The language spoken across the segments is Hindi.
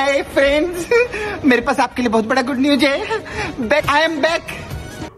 हाय फ्रेंड्स मेरे पास आपके लिए बहुत बड़ा गुड न्यूज है I am back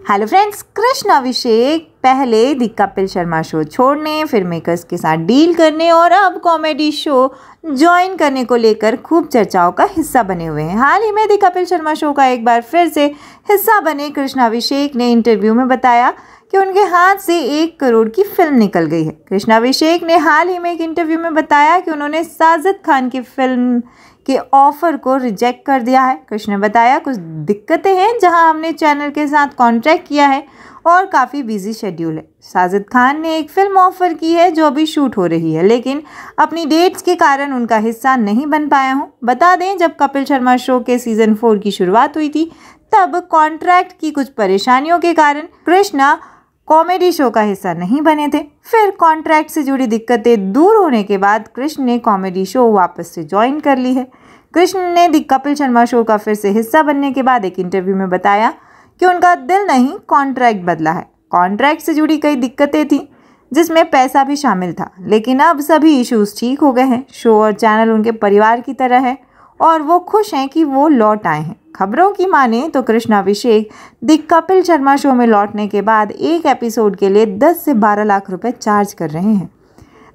hello friends Krishna Abhishek पहले दी कपिल शर्मा शो छोड़ने फिर मेकर्स के साथ डील करने और अब कॉमेडी शो ज्वाइन करने को लेकर खूब चर्चाओं का हिस्सा बने हुए हैं हाल ही में दी कपिल शर्मा शो का एक बार फिर से हिस्सा बने कृष्ण अभिषेक ने इंटरव्यू में बताया कि उनके हाथ से एक करोड़ की फिल्म निकल गई है कृष्णा अभिषेक ने हाल ही में एक इंटरव्यू में बताया कि उन्होंने साजिद खान की फिल्म के ऑफ़र को रिजेक्ट कर दिया है कृष्ण ने बताया कुछ दिक्कतें हैं जहां हमने चैनल के साथ कॉन्ट्रैक्ट किया है और काफ़ी बिजी शेड्यूल है साजिद खान ने एक फ़िल्म ऑफ़र की है जो अभी शूट हो रही है लेकिन अपनी डेट्स के कारण उनका हिस्सा नहीं बन पाया हूँ बता दें जब कपिल शर्मा शो के सीज़न फोर की शुरुआत हुई थी तब कॉन्ट्रैक्ट की कुछ परेशानियों के कारण कृष्णा कॉमेडी शो का हिस्सा नहीं बने थे फिर कॉन्ट्रैक्ट से जुड़ी दिक्कतें दूर होने के बाद कृष्ण ने कॉमेडी शो वापस से ज्वाइन कर ली है कृष्ण ने दी कपिल शर्मा शो का फिर से हिस्सा बनने के बाद एक इंटरव्यू में बताया कि उनका दिल नहीं कॉन्ट्रैक्ट बदला है कॉन्ट्रैक्ट से जुड़ी कई दिक्कतें थीं जिसमें पैसा भी शामिल था लेकिन अब सभी इश्यूज ठीक हो गए हैं शो और चैनल उनके परिवार की तरह है और वो खुश हैं कि वो लौट आए हैं खबरों की माने तो कृष्णाभिषेक दी कपिल शर्मा शो में लौटने के बाद एक एपिसोड के लिए 10 से 12 लाख रुपए चार्ज कर रहे हैं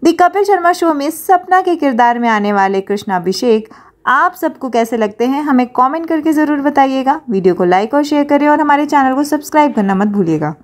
दी कपिल शर्मा शो में सपना के किरदार में आने वाले कृष्णाभिषेक आप सबको कैसे लगते हैं हमें कमेंट करके ज़रूर बताइएगा वीडियो को लाइक और शेयर करें और हमारे चैनल को सब्सक्राइब करना मत भूलिएगा